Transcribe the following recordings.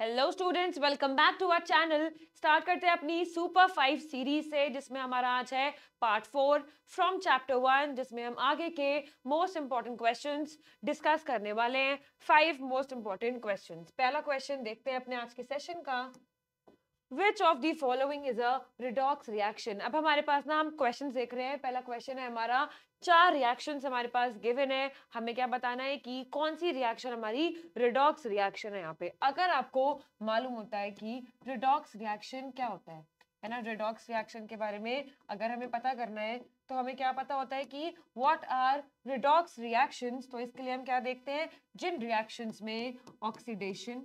Hello students welcome back to our channel start करते हैं अपनी सुपर फाइव सीरीज से जिसमें हमारा आज है part four from chapter one जिसमें हम आगे के मोस्ट इंपॉर्टेंट क्वेश्चंस डिस्कस करने वाले हैं फाइव मोस्ट इंपॉर्टेंट क्वेश्चंस पहला क्वेश्चन देखते हैं अपने आज के सेशन का which of the following is a redox reaction अब हमारे पास ना हम क्वेश्चन देख रहे हैं पहला क्वेश्चन है हमारा चार रिएक्शन हमारे पास गिवन है हमें क्या बताना है कि कौन सी रिएक्शन हमारी रिडॉक्स रिएक्शन है यहाँ पे अगर आपको मालूम होता है कि रिडॉक्स रिएक्शन क्या होता है है ना रिडॉक्स रिएक्शन के बारे में अगर हमें पता करना है तो हमें क्या पता होता है कि व्हाट आर रिडॉक्स रिएक्शंस तो इसके लिए हम क्या देखते हैं जिन रिएक्शंस में ऑक्सीडेशन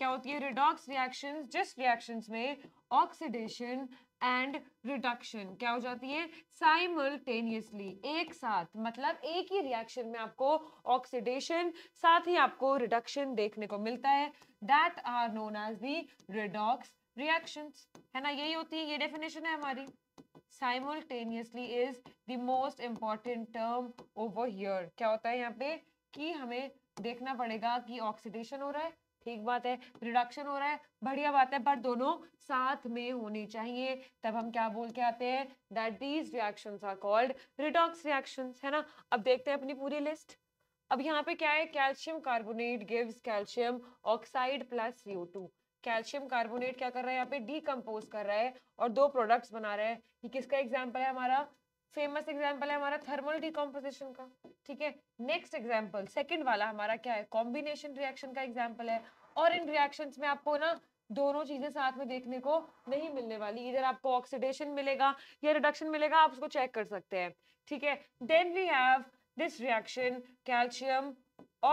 क्या होती है रिडॉक्स रिएक्शन जिस रिएक्शन में ऑक्सीडेशन एंड रिडक्शन क्या हो जाती है साइमल्टेनियसली एक साथ मतलब एक ही रिएक्शन में आपको ऑक्सीडेशन साथ ही आपको रिडक्शन देखने को मिलता है that are known as the redox reaction है ना यही होती है ये डेफिनेशन है हमारी simultaneously is the most important term over here क्या होता है यहाँ पे कि हमें देखना पड़ेगा कि ऑक्सीडेशन हो रहा है ठीक बात है रिडक्शन हो रहा है बढ़िया बात है पर दोनों साथ में होनी चाहिए तब हम क्या बोल के आते हैं that these reaction are called redox reaction है ना अब देखते हैं अपनी पूरी लिस्ट अब यहाँ पे क्या है calcium carbonate gives calcium oxide plus CO two calcium carbonate क्या कर रहा है यहाँ पे डीकम्पोज कर रहा है और दो प्रोडक्ट्स बना रहा है ये किसका एग्जाम्पल है हमारा फेमस एग्जाम्पल है हमारा थर्मल डिकम्पोजिशन का ठीक है नेक्स्ट एग्जाम्पल सेकेंड वाला हमारा क्या है कॉम्बिनेशन रिएक्शन का एग्जाम्पल है और इन रिएक्शन में आपको ना दोनों चीजें साथ में देखने को नहीं मिलने वाली इधर आपको ऑक्सीडेशन मिलेगा या रिडक्शन मिलेगा आप उसको चेक कर सकते हैं ठीक है then we have this reaction calcium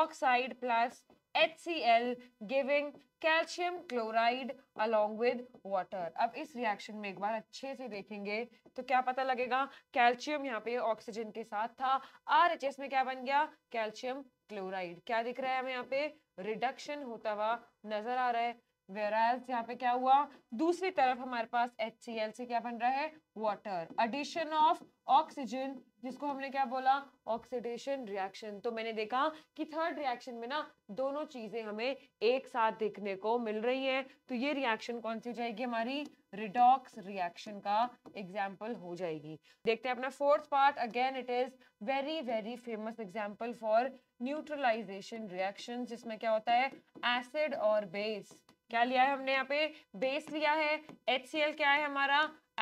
oxide plus HCl giving calcium chloride along with water. अब इस रिएक्शन में एक बार अच्छे से देखेंगे तो क्या पता लगेगा कैल्शियम यहाँ पे ऑक्सीजन के साथ था आर एच एस में क्या बन गया कैल्शियम क्लोराइड क्या दिख रहा है हमें यहाँ पे रिडक्शन होता हुआ नजर आ रहा है वेराज यहाँ पे क्या हुआ दूसरी तरफ हमारे पास एच से क्या बन रहा है वाटर एडिशन ऑफ ऑक्सीजन जिसको हमने क्या बोला ऑक्सीडेशन रिएक्शन तो मैंने देखा कि थर्ड रिएक्शन में ना दोनों चीजें हमें एक साथ देखने को मिल रही हैं तो ये रिएक्शन कौन सी हो जाएगी हमारी रिडॉक्स रिएक्शन का एग्जाम्पल हो जाएगी देखते हैं अपना fourth part again it is very very famous example for neutralisation reaction जिसमें क्या होता है एसिड और बेस क्या लिया है हमने यहाँ पे बेस लिया है एच क्या है हमारा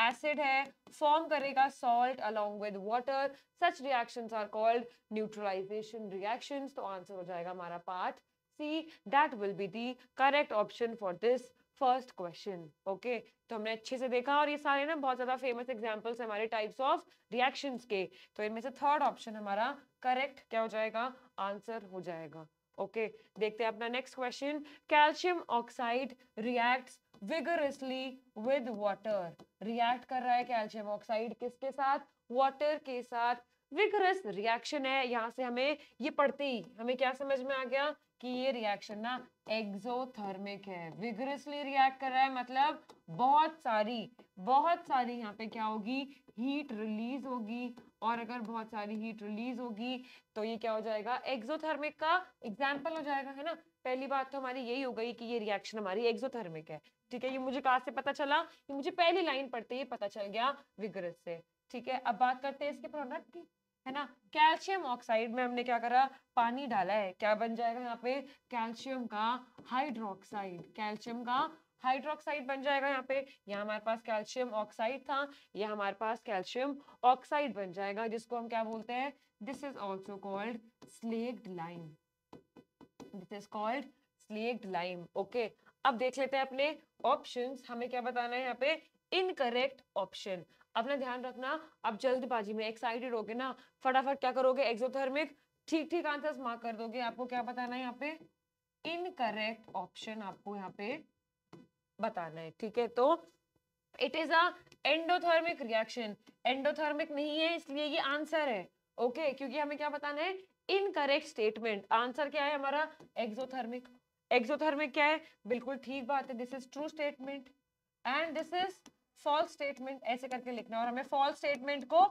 एसिड है फॉर्म करेगा salt along with water such reactions are called neutralisation reactions तो आंसर हो जाएगा हमारा part C that will be the correct option for this first question okay तो हमने अच्छे से देखा और ये सारे ना बहुत ज्यादा फेमस एग्जाम्पल्स है हमारे टाइप्स ऑफ रिएक्शन के तो इनमें से थर्ड ऑप्शन हमारा करेक्ट क्या हो जाएगा आंसर हो जाएगा ओके देखते हैं अपना next question calcium oxide react vigorously with water react कर रहा है कैल्शियम ऑक्साइड किसके साथ वॉटर के साथ विगरस रिएक्शन है यहाँ से हमें ये पढ़ते ही हमें क्या समझ में आ गया कि ये रिएक्शन ना एक्सोथर्मिक है विगरसली रिएक्ट कर रहा है मतलब बहुत सारी बहुत सारी यहाँ पे क्या होगी हीट रिलीज होगी और अगर बहुत सारी हीट रिलीज होगी तो ये क्या हो जाएगा एक्सोथर्मिक का एग्जाम्पल हो जाएगा है ना पहली बात तो हमारी यही हो गई कि ये रिएक्शन हमारी एक्सोथर्मिक है ठीक है ये मुझे कहा से पता चला ये मुझे पहली लाइन पढ़ते ही पता चल गया विग्रस से ठीक है अब बात करते हैं इसके प्रोडक्ट की है ना कैल्शियम ऑक्साइड में हमने क्या करा पानी डाला है क्या बन जाएगा यहाँ पे कैल्शियम का हाइड्रोक्साइड कैल्शियम का हाइड्रोक्साइड बन जाएगा यहाँ पे यहाँ हमारे पास कैल्शियम ऑक्साइड था यह हमारे पास कैल्शियम ऑक्साइड बन जाएगा जिसको हम क्या बोलते हैं this is also called slaked lime this is called slaked lime okay अब देख लेते हैं अपने ऑप्शन हमें क्या बताना है यहाँ पे इनकरेक्ट ऑप्शन अपना ध्यान रखना अब जल्दबाजी में एक्साइटेड होगे ना फटाफट क्या करोगे एक्सोथर्मिक ठीक ठीक आंसर मार्क कर दोगे आपको क्या बताना है यहाँ पे इनकरेक्ट ऑप्शन आपको यहाँ पे बताना है ठीक है तो it is endothermic reaction endothermic नहीं है इसलिए ये आंसर है ओके okay, क्योंकि हमें क्या बताना है इनकरेक्ट स्टेटमेंट आंसर क्या है हमारा एक्सोथर्मिक एक्सोथर्मिक क्या है बिल्कुल ठीक बात है this is true statement and this is false statement ऐसे करके लिखना और हमें फॉल्स स्टेटमेंट को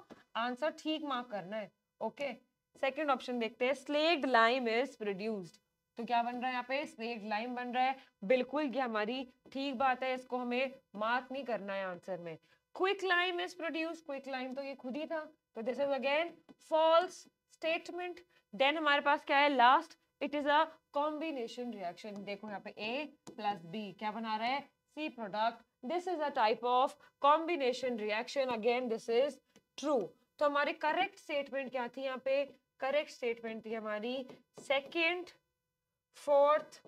आंसर ठीक मार्क करना है ओके सेकंड ऑप्शन देखते हैं स्लेग लाइम इज प्रोड्यूस्ड तो क्या बन रहा है यहाँ पे स्ट्रेट लाइन बन रहा है बिल्कुल ये हमारी ठीक बात है इसको हमें मार्क नहीं करना है आंसर में quick lime is produce quick lime तो ये खुद ही था तो this is again false statement then हमारे पास क्या है last it is a combination reaction देखो यहाँ पे ए प्लस बी क्या बना रहा है C product this is a type of combination reaction again this is true तो हमारे करेक्ट स्टेटमेंट क्या थी यहाँ पे करेक्ट स्टेटमेंट थी हमारी सेकेंड फोर्थ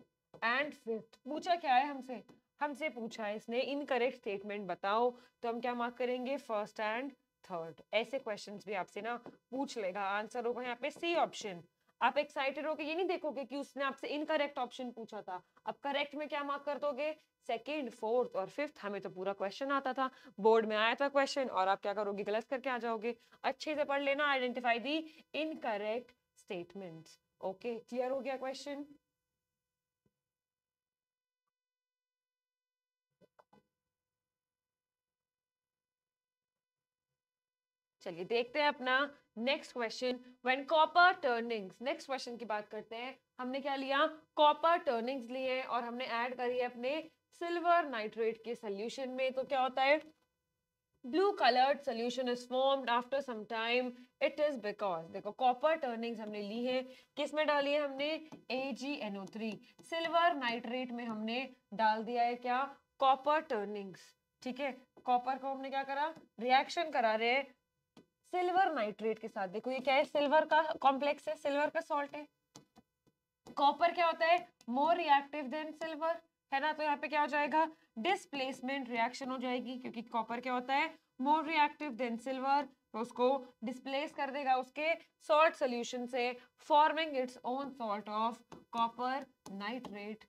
एंड फिफ्थ पूछा क्या है हमसे हमसे पूछा है इसने इनकरेक्ट स्टेटमेंट बताओ तो हम क्या मार्क करेंगे फर्स्ट एंड थर्ड ऐसे क्वेश्चंस भी आपसे ना पूछ लेगा आंसर होगा यहाँ पे सी ऑप्शन आप एक्साइटेड होकर ये नहीं देखोगे कि उसने आपसे इनकरेक्ट ऑप्शन पूछा था अब करेक्ट में क्या मार्क कर दोगे सेकेंड फोर्थ और फिफ्थ हमें तो पूरा क्वेश्चन आता था बोर्ड में आया था क्वेश्चन और आप क्या करोगे गलत करके आ जाओगे अच्छे से पढ़ लेना identify the incorrect statement okay clear हो गया क्वेश्चन चलिए देखते हैं अपना next question when copper turnings next question की बात करते हैं हमने क्या लिया कॉपर टर्निंग्स लिए और हमने ऐड करी है अपने सिल्वर नाइट्रेट के सोल्यूशन में तो क्या होता है blue coloured solution is form after some time it is because देखो कॉपर टर्निंग्स हमने ली है किस में डाली है हमने A G N O three silver nitrate में हमने डाल दिया है क्या कॉपर टर्निंग्स ठीक है कॉपर को हमने क्या करा रिएक्शन करा रहे हैं सिल्वर नाइट्रेट के साथ देखो ये क्या है सिल्वर का कॉम्प्लेक्स है सिल्वर का सॉल्ट है कॉपर क्या होता है मोर रिएक्टिव देन सिल्वर है ना तो यहाँ पे क्या हो जाएगा डिस्प्लेसमेंट रिएक्शन हो जाएगी क्योंकि कॉपर क्या होता है मोर रिएक्टिव देन सिल्वर तो उसको डिस्प्लेस कर देगा उसके सॉल्ट सोल्यूशन से forming its own salt of copper nitrate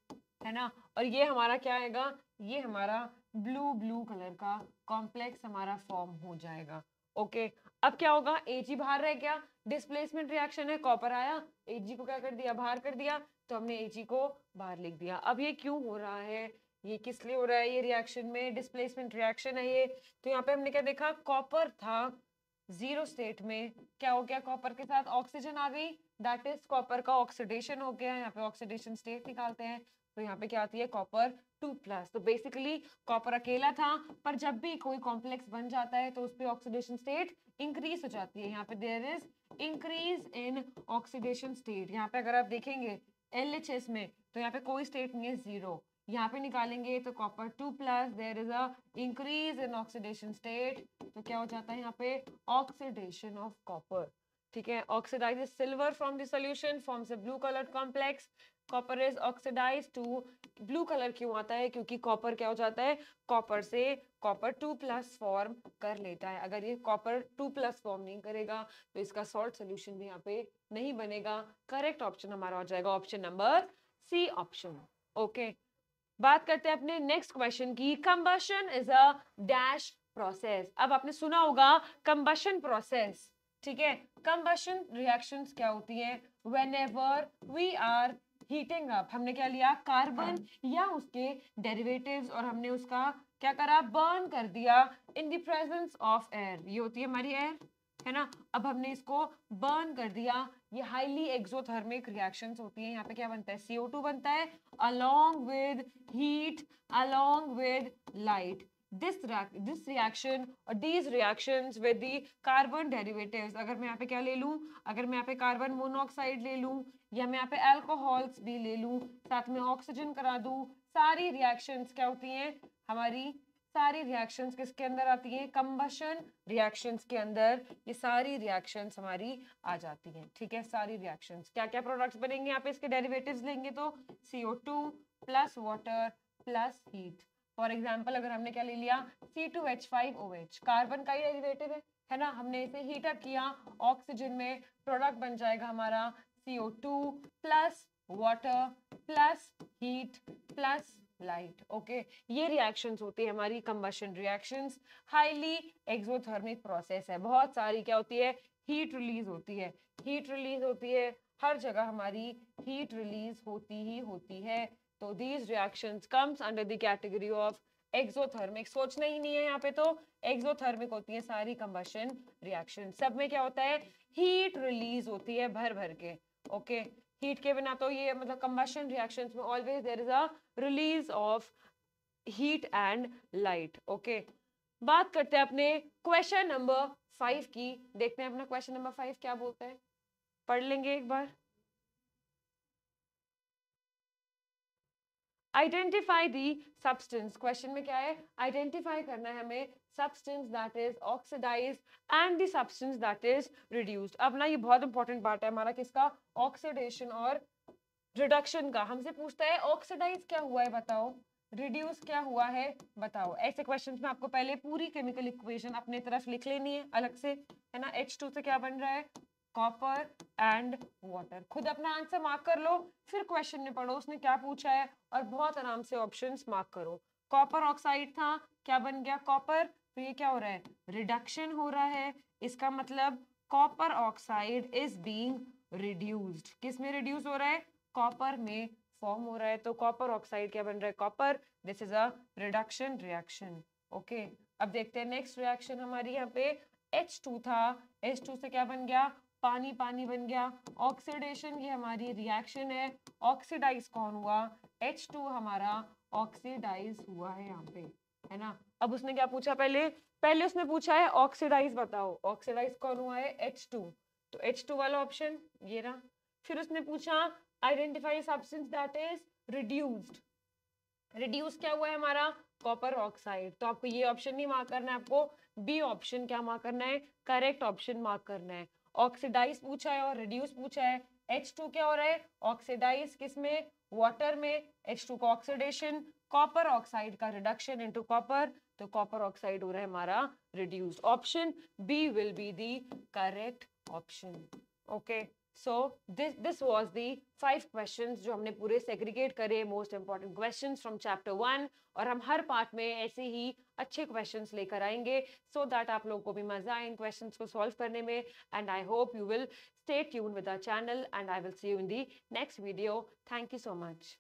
है ना और ये हमारा क्या आएगा ये हमारा ब्लू ब्लू कलर का कॉम्प्लेक्स हमारा फॉर्म हो जाएगा ओके okay. अब क्या होगा एजी बाहर रह गया डिस्प्लेसमेंट रिएक्शन है कॉपर आया जी को क्या कर दिया बाहर कर दिया तो हमने जी को बाहर लिख दिया अब ये क्यों हो रहा है ये किस लिए हो रहा है ये रिएक्शन में डिस्प्लेसमेंट रिएक्शन है ये तो यहाँ पे हमने क्या देखा कॉपर था जीरो स्टेट में क्या हो गया कॉपर के साथ ऑक्सीजन आ गई दैट इज कॉपर का ऑक्सीडेशन हो गया यहाँ पे ऑक्सीडेशन स्टेट निकालते हैं तो यहाँ पे क्या आती है कॉपर टू प्लस तो बेसिकली कॉपर अकेला था पर जब भी कोई कॉम्प्लेक्स बन जाता है तो उस पर ऑक्सीडेशन स्टेट इंक्रीज हो जाती है यहाँ पे there is increase in oxidation state यहाँ पे अगर आप देखेंगे एल में तो यहाँ पे कोई स्टेट नहीं है जीरो यहाँ पे निकालेंगे तो copper two plus there is a increase in oxidation state तो क्या हो जाता है यहाँ पे ऑक्सीडेशन ऑफ कॉपर ठीक है oxidize silver from the solution forms a blue coloured complex copper is oxidize to blue colour क्यों आता है क्योंकि कॉपर क्या हो जाता है कॉपर से कॉपर टू प्लस फॉर्म कर लेता है अगर ये कॉपर टू प्लस फॉर्म नहीं करेगा तो इसका सॉल्ट सोल्यूशन भी यहाँ पे नहीं बनेगा करेक्ट ऑप्शन हमारा हो जाएगा option number C option okay बात करते हैं अपने नेक्स्ट क्वेश्चन की combustion is a dash process अब आपने सुना होगा कंबशन प्रोसेस ठीक है कंबशन रिएक्शंस क्या होती है whenever we are heating up हमने क्या लिया कार्बन हाँ। या उसके डेरिवेटिव्स और हमने उसका क्या करा बर्न कर दिया in the presence of air ये होती है हमारी एयर है ना अब हमने इसको बर्न कर दिया ये हाईली एक्सोथर्मिक रिएक्शन होती है यहाँ पे क्या बनता है सीओ बनता है along with heat along with light this this reaction और these reaction with the carbon derivatives अगर मैं यहाँ पे क्या ले लूँ अगर मैं यहाँ पे कार्बन मोनोऑक्साइड ले लूँ या मैं यहाँ पे एल्कोहल्स भी ले लूँ साथ में ऑक्सीजन करा दूँ सारी रिएक्शंस क्या होती हैं हमारी सारी रिएक्शंस किसके अंदर आती हैं कंबशन रिएक्शंस के अंदर ये सारी रिएक्शंस हमारी आ जाती हैं ठीक है सारी रिएक्शंस क्या क्या प्रोडक्ट्स बनेंगे यहाँ पे इसके डेरिवेटिव्स लेंगे तो CO2 plus water plus heat for example अगर हमने क्या ले लिया C two H five O H carbon का ही डेरिवेटिव है है ना हमने इसे हीटअप किया ऑक्सीजन में प्रोडक्ट बन जाएगा हमारा C two plus water plus heat plus light okay ये रिएक्शंस होती है हमारी combustion reactions highly exothermic process है बहुत सारी क्या होती है हीट रिलीज होती है हीट रिलीज होती है हर जगह हमारी हीट रिलीज होती ही होती है तो these reaction comes under the category of exothermic सोचना ही नहीं है यहाँ पे तो एक्सोथर्मिक होती है सारी कंबशन रिएक्शन सब में क्या होता है हीट रिलीज होती है भर भर के ओके हीट के बिना तो ये मतलब कंबशन रिएक्शंस में always there is a release of heat and light okay बात करते हैं अपने क्वेश्चन नंबर फाइव की देखते हैं अपना क्वेश्चन नंबर फाइव क्या बोलता है पढ़ लेंगे एक बार आइडेंटिफाई दी सब्सटेंस क्वेश्चन में क्या है आइडेंटिफाई करना है हमें substance that is oxidize and the substance that is reduced अब ना ये बहुत इंपॉर्टेंट पार्ट है हमारा किसका ऑक्सीडेशन और रिडक्शन का हमसे पूछता है ऑक्सीडाइज क्या हुआ है बताओ रिड्यूस क्या हुआ है बताओ ऐसे क्वेश्चन में आपको पहले पूरी केमिकल इक्वेशन अपने तरफ लिख लेनी है अलग से है ना H2 से क्या बन रहा है कॉपर एंड वाटर खुद अपना आंसर मार्क कर लो फिर क्वेश्चन में पढ़ो उसने क्या पूछा है और बहुत आराम से ऑप्शंस मार्क करो कॉपर ऑक्साइड था क्या बन गया कॉपर तो ये क्या हो रहा है रिडक्शन हो रहा है इसका मतलब copper oxide is being reduced किस में रिड्यूस हो रहा है कॉपर में फॉर्म हो रहा है तो कॉपर ऑक्साइड क्या बन रहा है copper this is a reduction reaction okay अब देखते हैं नेक्स्ट रिएक्शन हमारी यहाँ पे H2 था H2 से क्या बन गया पानी पानी बन गया ऑक्सीडेशन ये हमारी रिएक्शन है ऑक्सीडाइज कौन हुआ एच टू हमारा ऑक्सीडाइज हुआ है यहाँ पे है ना अब उसने क्या पूछा पहले पहले उसने पूछा है ऑक्सीडाइज बताओ ऑक्सीडाइज कौन हुआ है एच टू तो एच टू वाला ऑप्शन ये रहा फिर उसने पूछा identify substance that is reduced reduce क्या हुआ है हमारा कॉपर ऑक्साइड तो आपको ये ऑप्शन नहीं मार्क करना है आपको बी ऑप्शन क्या मार्क करना है करेक्ट ऑप्शन मार्क करना है ऑक्सीडाइज पूछा है और रिड्यूस पूछा है एच टू क्या हो रहा है ऑक्सीडाइज किस में वाटर में एच टू का ऑक्सीडेशन कॉपर ऑक्साइड का रिडक्शन इनटू कॉपर तो कॉपर ऑक्साइड हो रहा है हमारा reduce option B will be the correct option okay so this this was the five questions जो हमने पूरे सेग्रीगेट करे most important questions from chapter one और हम हर पार्ट में ऐसे ही अच्छे क्वेश्चन लेकर आएंगे सो so दैट आप लोगों को भी मजा आए इन क्वेश्चन को सॉल्व करने में and I hope you will stay tune with our channel and I will see you in the next video thank you so much